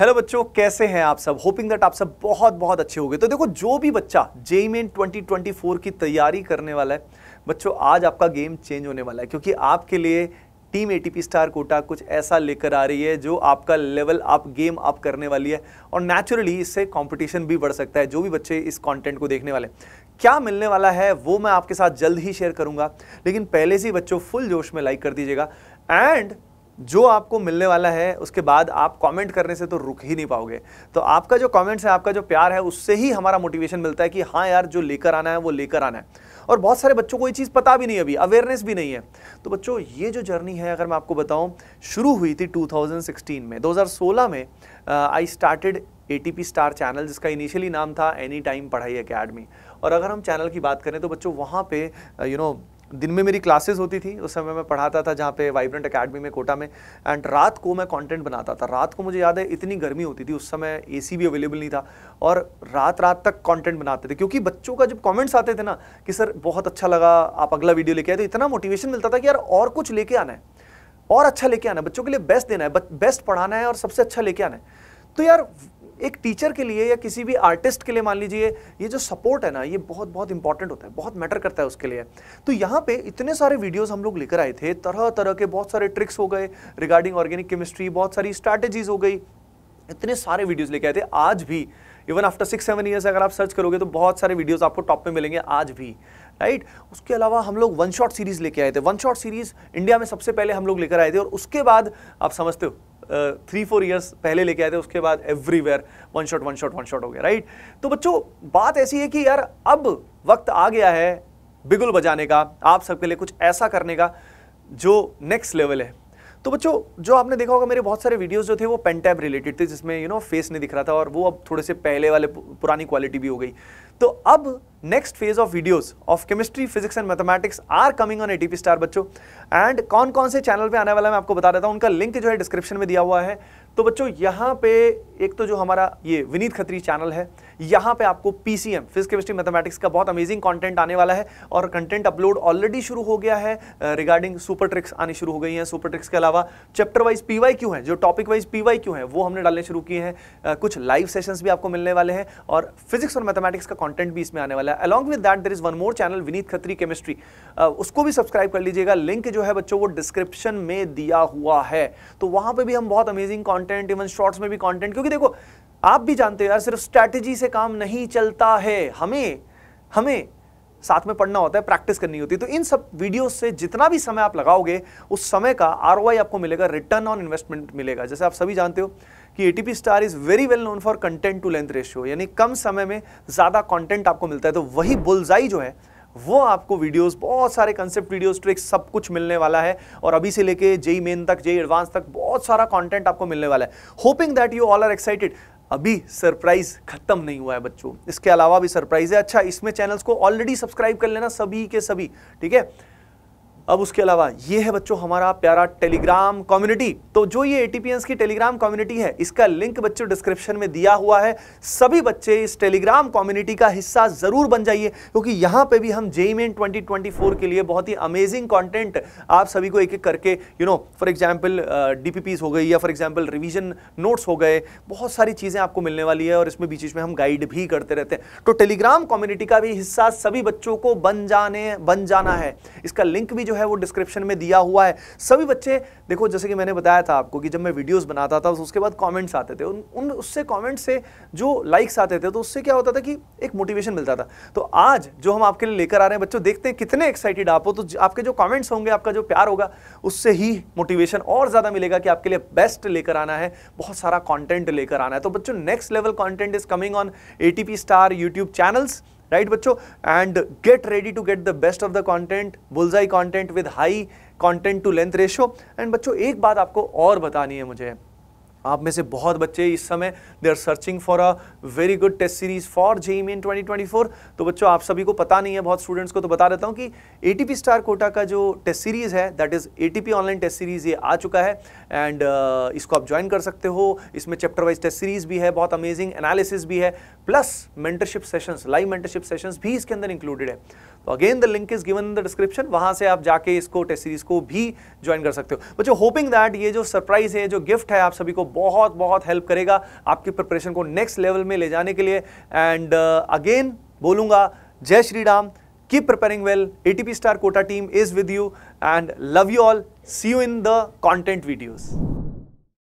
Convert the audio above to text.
hello बच्चों कैसे हैं आप सब होपिंग दैट आप सब बहुत बहुत अच्छे होंगे तो देखो जो भी बच्चा जेई मेन 2024 की तैयारी करने वाला है बच्चों आज आपका गेम चेंज होने वाला है क्योंकि आपके लिए टीम एटीपी स्टार कोटा कुछ ऐसा लेकर आ रही है जो आपका लेवल अप गेम अप करने वाली है और नेचुरली इससे कॉम्पिटिशन भी बढ़ सकता है जो भी बच्चे इस कॉन्टेंट को देखने वाले क्या मिलने वाला है वो मैं आपके साथ जल्द ही शेयर करूंगा लेकिन पहले से ही बच्चों फुल जोश में लाइक कर दीजिएगा एंड जो आपको मिलने वाला है उसके बाद आप कमेंट करने से तो रुक ही नहीं पाओगे तो आपका जो कमेंट्स है आपका जो प्यार है उससे ही हमारा मोटिवेशन मिलता है कि हाँ यार जो लेकर आना है वो लेकर आना है और बहुत सारे बच्चों को ये चीज़ पता भी नहीं अभी अवेयरनेस भी नहीं है तो बच्चों ये जो जर्नी है अगर मैं आपको बताऊँ शुरू हुई थी टू में दो में I started A T P star channel जिसका इनिशियली नाम था एनी टाइम पढ़ाई अकेडमी और अगर हम चैनल की बात करें तो बच्चों वहाँ पर यू नो दिन में मेरी क्लासेस होती थी उस समय मैं पढ़ाता था जहाँ पे वाइब्रेंट अकेडमी में कोटा में एंड रात को मैं कंटेंट बनाता था रात को मुझे याद है इतनी गर्मी होती थी उस समय एसी भी अवेलेबल नहीं था और रात रात तक कंटेंट बनाते थे क्योंकि बच्चों का जब कमेंट्स आते थे ना कि सर बहुत अच्छा लगा आप अगला वीडियो लेके आए तो इतना मोटिवेशन मिलता था कि यार और कुछ लेके आना है और अच्छा लेके आना है बच्चों के लिए बेस्ट देना है बेस्ट पढ़ाना है और सबसे अच्छा लेके आना है तो यार एक टीचर के लिए या किसी भी आर्टिस्ट के लिए मान लीजिए ये जो सपोर्ट है ना ये बहुत बहुत इंपॉर्टेंट होता है बहुत मैटर करता है उसके लिए तो यहाँ पे इतने सारे वीडियोस हम लोग लेकर आए थे तरह तरह के बहुत सारे ट्रिक्स हो गए रिगार्डिंग ऑर्गेनिक केमिस्ट्री बहुत सारी स्ट्रैटेजीज हो गई इतने सारे वीडियोज लेके आए थे आज भी even after six seven years अगर आप सर्च करोगे तो बहुत सारे वीडियोज आपको टॉप में मिलेंगे आज भी राइट उसके अलावा हम लोग वन शॉट सीरीज लेके आए थे वन शॉट सीरीज इंडिया में सबसे पहले हम लोग लेकर आए थे और उसके बाद आप समझते हो थ्री फोर ईयर्स पहले लेके आए थे उसके बाद everywhere one shot one shot one shot हो गया राइट तो बच्चों बात ऐसी है कि यार अब वक्त आ गया है बिगुल बजाने का आप सबके लिए कुछ ऐसा करने का जो नेक्स्ट लेवल है तो बच्चों जो आपने देखा होगा मेरे बहुत सारे वीडियोस जो थे वो पेन टैब रिलेटेड थे जिसमें यू नो फेस नहीं दिख रहा था और वो अब थोड़े से पहले वाले पुरानी क्वालिटी भी हो गई तो अब next phase of videos of chemistry physics and mathematics are coming on ATP star बच्चों एंड कौन कौन से चैनल पे आने वाला है मैं आपको बता देता हूं उनका लिंक जो है डिस्क्रिप्शन में दिया हुआ है तो बच्चों यहाँ पे एक तो जो हमारा ये विनीत खत्री चैनल है यहाँ पे आपको पीसीएम फिजिक्स केमिस्ट्री मैथमेटिक्स का बहुत अमेजिंग कंटेंट आने वाला है और कंटेंट अपलोड ऑलरेडी शुरू हो गया है रिगार्डिंग सुपर ट्रिक्स आने शुरू हो गई हैं सुपर ट्रिक्स के अलावा चैप्टर वाइज पीवाई क्यों है जो टॉपिक वाइज पीवाई क्यों है वो हमने डालने शुरू किए हैं कुछ लाइव सेशंस भी आपको मिलने वाले हैं और फिजिक्स और मैथमेटिक्स का कॉन्टेंट भी इसमें आने वाला है along with that there is one more channel Vineet Khatri chemistry उसको भी सब्सक्राइब कर लीजिएगा लिंक जो है बच्चों वो डिस्क्रिप्शन में दिया हुआ है तो वहाँ पर भी हम बहुत amazing content content even shorts में भी कंटेंट क्योंकि देखो आप भी जानते हो यार सिर्फ स्ट्रैटेजी से काम नहीं चलता है हमें हमें साथ में पढ़ना होता है प्रैक्टिस करनी होती है तो इन सब वीडियो से जितना भी समय आप लगाओगे उस समय का आर आपको मिलेगा रिटर्न ऑन इन्वेस्टमेंट मिलेगा जैसे आप सभी जानते हो कि ATP star is very well known for content to length ratio यानी कम समय में ज़्यादा कंटेंट आपको मिलता है तो वही बुलजाई जो है वो आपको वीडियोस बहुत सारे कंसेप्ट वीडियोस ट्रिक्स सब कुछ मिलने वाला है और अभी से लेके जेई मेन तक जेई एडवांस तक बहुत सारा कंटेंट आपको मिलने वाला है hoping that you all are excited अभी सरप्राइज खत्म नहीं हुआ है बच्चों इसके अलावा भी सरप्राइज है अच्छा इसमें चैनल्स को ऑलरेडी सब्सक्राइब कर लेना सभी के सभी ठीक है अब उसके अलावा ये है बच्चों हमारा प्यारा टेलीग्राम कम्युनिटी तो जो ये एटीपीएस की टेलीग्राम कम्युनिटी है इसका लिंक बच्चों डिस्क्रिप्शन में दिया हुआ है सभी बच्चे इस टेलीग्राम कम्युनिटी का हिस्सा जरूर बन जाइए क्योंकि यहाँ पे भी हम जेई मेन ट्वेंटी के लिए बहुत ही अमेजिंग कॉन्टेंट आप सभी को एक एक करके you know for example D हो गई या फॉर एग्जाम्पल रिविजन नोट्स हो गए बहुत सारी चीज़ें आपको मिलने वाली है और इसमें बीच बीच में हम गाइड भी करते रहते हैं तो टेलीग्राम कम्युनिटी का भी हिस्सा सभी बच्चों को बन जाने बन जाना है इसका लिंक भी जो है वो डिस्क्रिप्शन में दिया हुआ है सभी बच्चे देखो जैसे कि मैंने बताया था आपको कि जब मैं वीडियोस बनाता था तो उसके बाद कमेंट्स आते थे उन, उन उससे कमेंट्स से जो लाइक्स आते थे तो उससे क्या होता था कि एक मोटिवेशन मिलता था तो आज जो हम आपके लिए लेकर आ रहे हैं बच्चों देखते हैं कितने एक्साइटेड आप हो तो आपके जो कॉमेंट्स होंगे आपका जो प्यार होगा उससे ही मोटिवेशन और ज़्यादा मिलेगा कि आपके लिए बेस्ट लेकर आना है बहुत सारा कॉन्टेंट लेकर आना है तो बच्चों next level content is coming on A star YouTube channels right बच्चों and get ready to get the best of the content bullseye content with high content to length ratio and बच्चों एक बात आपको और बतानी है मुझे आप में से बहुत बच्चे इस समय they are searching for a very good test series for JEE main for तो बच्चों आप सभी को पता नहीं है बहुत स्टूडेंट्स को तो बता देता हूँ कि एटीपी स्टार कोटा का जो टेस्ट सीरीज है that is ATP online test series ये आ चुका है एंड uh, इसको आप ज्वाइन कर सकते हो इसमें चैप्टर वाइज टेस्ट सीरीज भी है बहुत अमेजिंग एनालिसिस भी है plus mentorship sessions live mentorship sessions भी इसके अंदर इंक्लूडेड है तो again the link is given in the description वहां से आप जाके इसको टेस्ट सीरीज को भी ज्वाइन कर सकते हो बच्चों होपिंग दैट ये जो सरप्राइज है जो गिफ्ट है आप सभी को बहुत बहुत हेल्प करेगा आपकी प्रिपरेशन को नेक्स्ट लेवल में ले जाने के लिए एंड अगेन uh, बोलूंगा जय Shri Ram keep preparing well A star Kota team is with you and love you all see you in the content videos